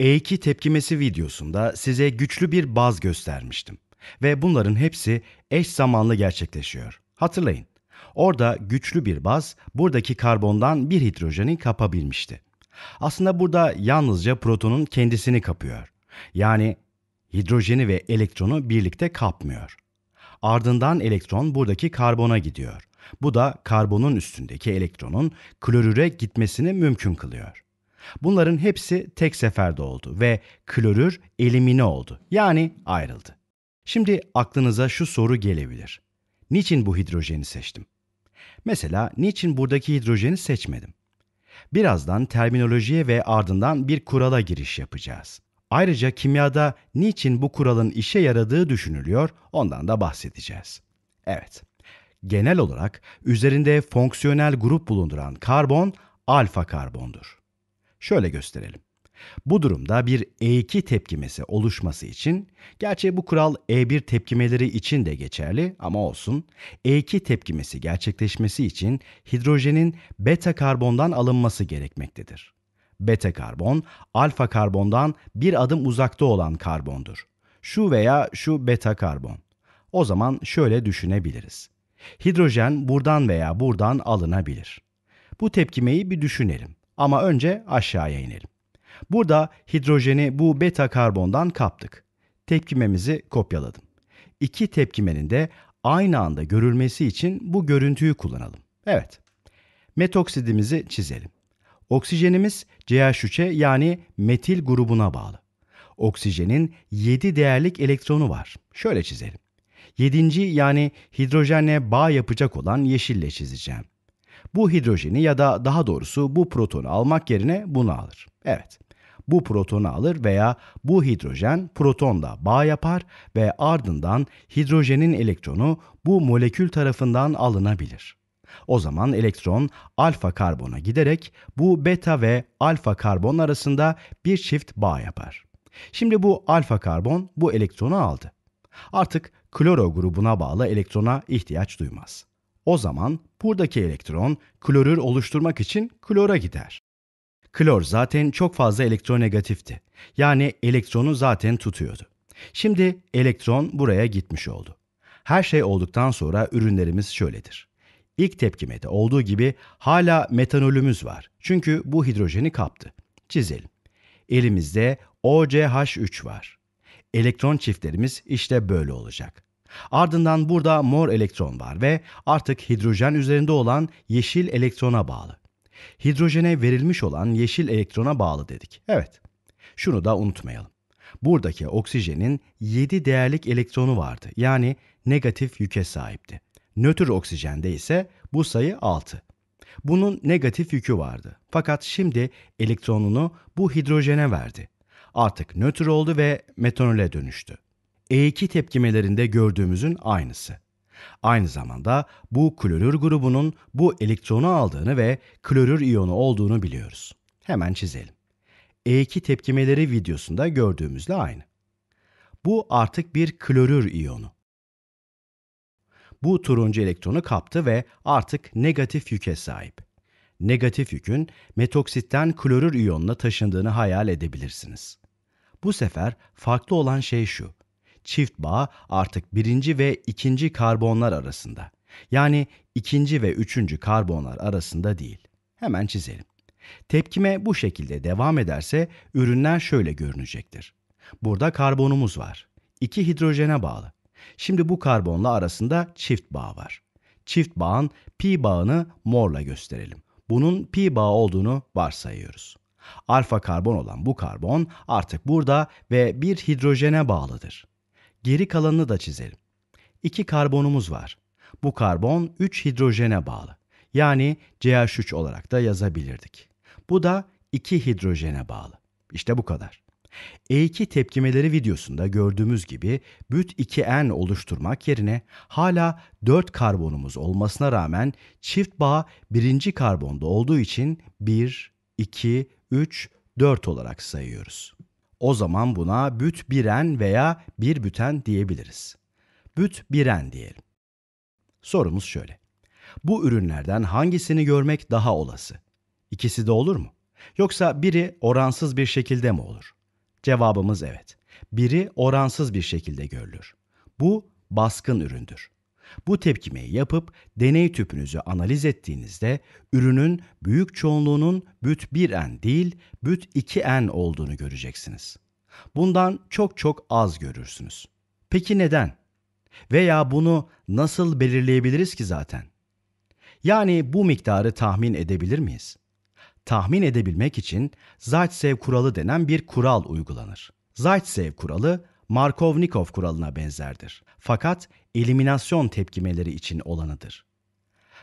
E2 tepkimesi videosunda size güçlü bir baz göstermiştim ve bunların hepsi eş zamanlı gerçekleşiyor. Hatırlayın. Orada güçlü bir baz buradaki karbondan bir hidrojeni kapabilmişti. Aslında burada yalnızca protonun kendisini kapıyor. Yani hidrojeni ve elektronu birlikte kapmıyor. Ardından elektron buradaki karbona gidiyor. Bu da karbonun üstündeki elektronun klorüre gitmesini mümkün kılıyor. Bunların hepsi tek seferde oldu ve klorür elimine oldu. Yani ayrıldı. Şimdi aklınıza şu soru gelebilir. Niçin bu hidrojeni seçtim? Mesela niçin buradaki hidrojeni seçmedim? Birazdan terminolojiye ve ardından bir kurala giriş yapacağız. Ayrıca kimyada niçin bu kuralın işe yaradığı düşünülüyor, ondan da bahsedeceğiz. Evet, genel olarak üzerinde fonksiyonel grup bulunduran karbon alfa karbondur. Şöyle gösterelim. Bu durumda bir E2 tepkimesi oluşması için, gerçi bu kural E1 tepkimeleri için de geçerli ama olsun, E2 tepkimesi gerçekleşmesi için hidrojenin beta karbondan alınması gerekmektedir. Beta karbon, alfa karbondan bir adım uzakta olan karbondur. Şu veya şu beta karbon. O zaman şöyle düşünebiliriz. Hidrojen buradan veya buradan alınabilir. Bu tepkimeyi bir düşünelim. Ama önce aşağıya inelim. Burada hidrojeni bu beta karbondan kaptık. Tepkimemizi kopyaladım. İki tepkimenin de aynı anda görülmesi için bu görüntüyü kullanalım. Evet. Metoksidimizi çizelim. Oksijenimiz CH3'e yani metil grubuna bağlı. Oksijenin 7 değerlik elektronu var. Şöyle çizelim. 7. yani hidrojenle bağ yapacak olan yeşille çizeceğim bu hidrojeni ya da daha doğrusu bu protonu almak yerine bunu alır. Evet, bu protonu alır veya bu hidrojen protonla bağ yapar ve ardından hidrojenin elektronu bu molekül tarafından alınabilir. O zaman elektron alfa karbona giderek bu beta ve alfa karbon arasında bir çift bağ yapar. Şimdi bu alfa karbon bu elektronu aldı. Artık kloro grubuna bağlı elektrona ihtiyaç duymaz. O zaman buradaki elektron klorür oluşturmak için klora gider. Klor zaten çok fazla elektronegatifti. Yani elektronu zaten tutuyordu. Şimdi elektron buraya gitmiş oldu. Her şey olduktan sonra ürünlerimiz şöyledir. İlk tepkimede olduğu gibi hala metanolümüz var. Çünkü bu hidrojeni kaptı. Çizelim. Elimizde OCH3 var. Elektron çiftlerimiz işte böyle olacak. Ardından burada mor elektron var ve artık hidrojen üzerinde olan yeşil elektrona bağlı. Hidrojene verilmiş olan yeşil elektrona bağlı dedik. Evet. Şunu da unutmayalım. Buradaki oksijenin 7 değerlik elektronu vardı. Yani negatif yüke sahipti. Nötr oksijende ise bu sayı 6. Bunun negatif yükü vardı. Fakat şimdi elektronunu bu hidrojene verdi. Artık nötr oldu ve metanole dönüştü. E2 tepkimelerinde gördüğümüzün aynısı. Aynı zamanda bu klorür grubunun bu elektronu aldığını ve klorür iyonu olduğunu biliyoruz. Hemen çizelim. E2 tepkimeleri videosunda gördüğümüzle aynı. Bu artık bir klorür iyonu. Bu turuncu elektronu kaptı ve artık negatif yüke sahip. Negatif yükün metoksitten klorür iyonuna taşındığını hayal edebilirsiniz. Bu sefer farklı olan şey şu çift bağ artık birinci ve ikinci karbonlar arasında. Yani ikinci ve üçüncü karbonlar arasında değil. Hemen çizelim. Tepkime bu şekilde devam ederse ürünler şöyle görünecektir. Burada karbonumuz var. İki hidrojene bağlı. Şimdi bu karbonla arasında çift bağ var. Çift bağın pi bağını morla gösterelim. Bunun pi bağı olduğunu varsayıyoruz. Alfa karbon olan bu karbon artık burada ve bir hidrojene bağlıdır. Geri kalanını da çizelim. 2 karbonumuz var. Bu karbon 3 hidrojene bağlı. Yani CH3 olarak da yazabilirdik. Bu da 2 hidrojene bağlı. İşte bu kadar. E2 tepkimeleri videosunda gördüğümüz gibi büt 2N oluşturmak yerine hala 4 karbonumuz olmasına rağmen çift bağ birinci karbonda olduğu için 1, 2, 3, 4 olarak sayıyoruz. O zaman buna büt biren veya bir büten diyebiliriz. Büt biren diyelim. Sorumuz şöyle. Bu ürünlerden hangisini görmek daha olası? İkisi de olur mu? Yoksa biri oransız bir şekilde mi olur? Cevabımız evet. Biri oransız bir şekilde görülür. Bu baskın üründür. Bu tepkimeyi yapıp deney tüpünüzü analiz ettiğinizde ürünün büyük çoğunluğunun büt 1N değil büt 2N olduğunu göreceksiniz. Bundan çok çok az görürsünüz. Peki neden? Veya bunu nasıl belirleyebiliriz ki zaten? Yani bu miktarı tahmin edebilir miyiz? Tahmin edebilmek için Zaitsev kuralı denen bir kural uygulanır. Zaitsev kuralı Markovnikov kuralına benzerdir. Fakat eliminasyon tepkimeleri için olanıdır.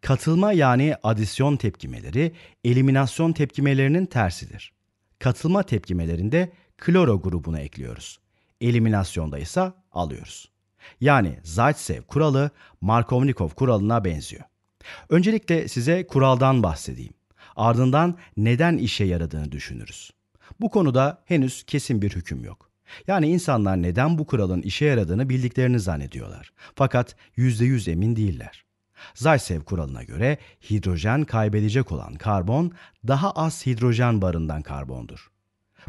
Katılma yani adisyon tepkimeleri eliminasyon tepkimelerinin tersidir. Katılma tepkimelerinde kloro grubunu ekliyoruz. Eliminasyonda ise alıyoruz. Yani Zaitsev kuralı Markovnikov kuralına benziyor. Öncelikle size kuraldan bahsedeyim. Ardından neden işe yaradığını düşünürüz. Bu konuda henüz kesin bir hüküm yok. Yani insanlar neden bu kuralın işe yaradığını bildiklerini zannediyorlar. Fakat %100 emin değiller. Zaysev kuralına göre hidrojen kaybedecek olan karbon daha az hidrojen barından karbondur.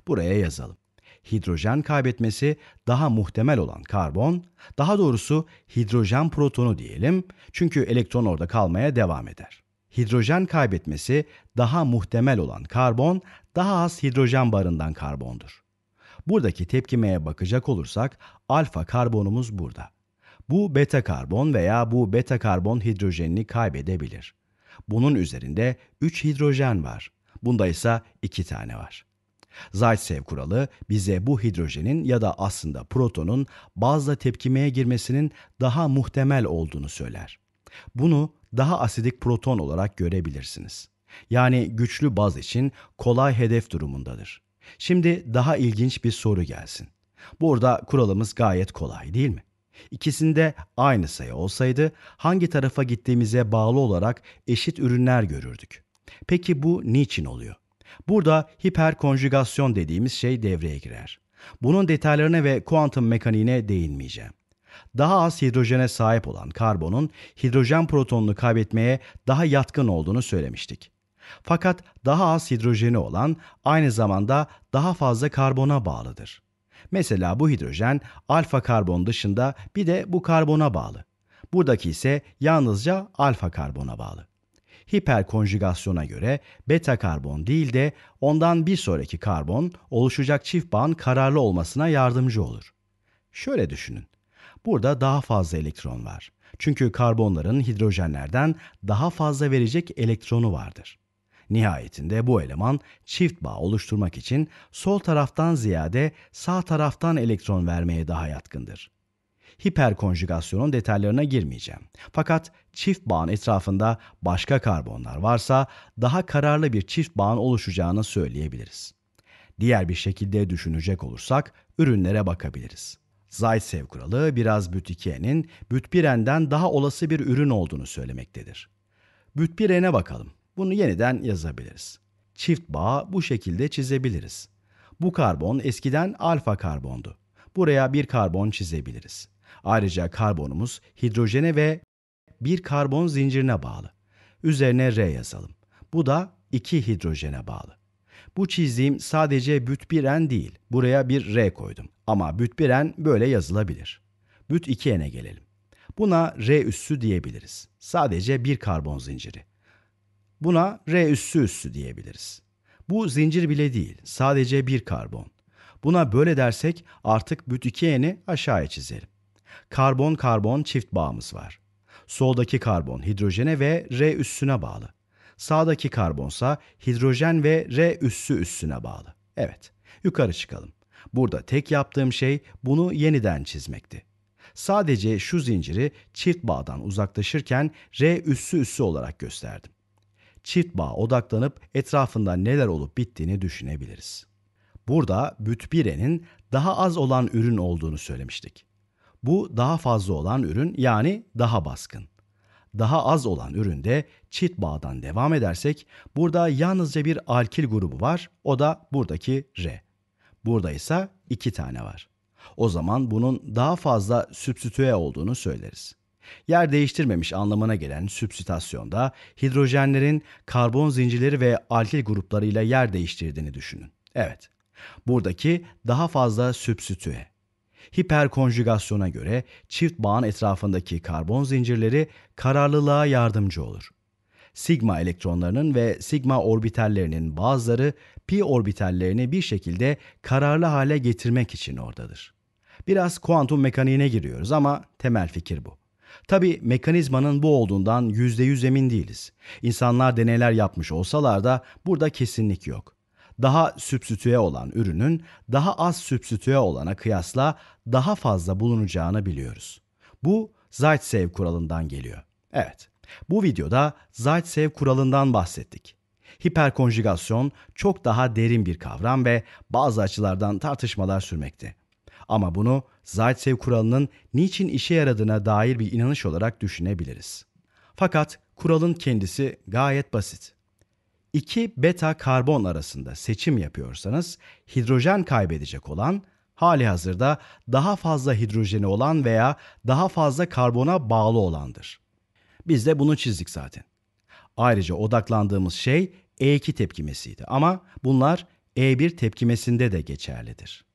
Buraya yazalım. Hidrojen kaybetmesi daha muhtemel olan karbon, daha doğrusu hidrojen protonu diyelim çünkü elektron orada kalmaya devam eder. Hidrojen kaybetmesi daha muhtemel olan karbon, daha az hidrojen barından karbondur. Buradaki tepkimeye bakacak olursak alfa karbonumuz burada. Bu beta karbon veya bu beta karbon hidrojenini kaybedebilir. Bunun üzerinde 3 hidrojen var. Bunda ise 2 tane var. Zaitsev kuralı bize bu hidrojenin ya da aslında protonun bazla tepkimeye girmesinin daha muhtemel olduğunu söyler. Bunu daha asidik proton olarak görebilirsiniz. Yani güçlü baz için kolay hedef durumundadır. Şimdi daha ilginç bir soru gelsin. Burada kuralımız gayet kolay değil mi? İkisinde aynı sayı olsaydı hangi tarafa gittiğimize bağlı olarak eşit ürünler görürdük. Peki bu niçin oluyor? Burada hiperkonjügasyon dediğimiz şey devreye girer. Bunun detaylarına ve kuantum mekaniğine değinmeyeceğim. Daha az hidrojene sahip olan karbonun hidrojen protonunu kaybetmeye daha yatkın olduğunu söylemiştik. Fakat daha az hidrojeni olan aynı zamanda daha fazla karbona bağlıdır. Mesela bu hidrojen alfa karbon dışında bir de bu karbona bağlı. Buradaki ise yalnızca alfa karbona bağlı. Hiperkonjügasyona göre beta karbon değil de ondan bir sonraki karbon oluşacak çift bağın kararlı olmasına yardımcı olur. Şöyle düşünün. Burada daha fazla elektron var. Çünkü karbonların hidrojenlerden daha fazla verecek elektronu vardır. Nihayetinde bu eleman çift bağ oluşturmak için sol taraftan ziyade sağ taraftan elektron vermeye daha yatkındır. Hiperkonjügasyonun detaylarına girmeyeceğim. Fakat çift bağın etrafında başka karbonlar varsa daha kararlı bir çift bağın oluşacağını söyleyebiliriz. Diğer bir şekilde düşünecek olursak ürünlere bakabiliriz. Zaitsev kuralı biraz Bütikiye'nin Bütbiren'den daha olası bir ürün olduğunu söylemektedir. Bütbiren'e bakalım. Bunu yeniden yazabiliriz. Çift bağ bu şekilde çizebiliriz. Bu karbon eskiden alfa karbondu. Buraya bir karbon çizebiliriz. Ayrıca karbonumuz hidrojene ve bir karbon zincirine bağlı. Üzerine R yazalım. Bu da iki hidrojene bağlı. Bu çizdiğim sadece büt 1 değil. Buraya bir R koydum. Ama büt 1 böyle yazılabilir. büt 2 gelelim. Buna R üssü diyebiliriz. Sadece bir karbon zinciri. Buna R üssü üssü diyebiliriz. Bu zincir bile değil, sadece bir karbon. Buna böyle dersek artık büt 2N'i aşağıya çizelim. Karbon-karbon çift bağımız var. Soldaki karbon hidrojene ve R üssüne bağlı. Sağdaki karbonsa hidrojen ve R üssü üssüne bağlı. Evet, yukarı çıkalım. Burada tek yaptığım şey bunu yeniden çizmekti. Sadece şu zinciri çift bağdan uzaklaşırken R üssü üssü olarak gösterdim çift bağ odaklanıp etrafında neler olup bittiğini düşünebiliriz. Burada bütbirenin daha az olan ürün olduğunu söylemiştik. Bu daha fazla olan ürün yani daha baskın. Daha az olan üründe çift bağdan devam edersek burada yalnızca bir alkil grubu var o da buradaki R. Burada ise iki tane var. O zaman bunun daha fazla sübstitüe olduğunu söyleriz. Yer değiştirmemiş anlamına gelen sübstitasyonda hidrojenlerin karbon zincirleri ve alkil gruplarıyla yer değiştirdiğini düşünün. Evet, buradaki daha fazla sübstitüe. Hiperkonjugasyona göre çift bağın etrafındaki karbon zincirleri kararlılığa yardımcı olur sigma elektronlarının ve sigma orbitallerinin bazıları pi orbitallerini bir şekilde kararlı hale getirmek için oradadır. Biraz kuantum mekaniğine giriyoruz ama temel fikir bu. Tabi mekanizmanın bu olduğundan %100 emin değiliz. İnsanlar deneyler yapmış olsalar da burada kesinlik yok. Daha sübstitüye olan ürünün daha az sübstitüye olana kıyasla daha fazla bulunacağını biliyoruz. Bu Zaitsev kuralından geliyor. Evet, bu videoda Zaitsev kuralından bahsettik. Hiperkonjugasyon çok daha derin bir kavram ve bazı açılardan tartışmalar sürmekte. Ama bunu Zaitsev kuralının niçin işe yaradığına dair bir inanış olarak düşünebiliriz. Fakat kuralın kendisi gayet basit. İki beta karbon arasında seçim yapıyorsanız hidrojen kaybedecek olan hali hazırda daha fazla hidrojeni olan veya daha fazla karbona bağlı olandır. Biz de bunu çizdik zaten. Ayrıca odaklandığımız şey E2 tepkimesiydi ama bunlar E1 tepkimesinde de geçerlidir.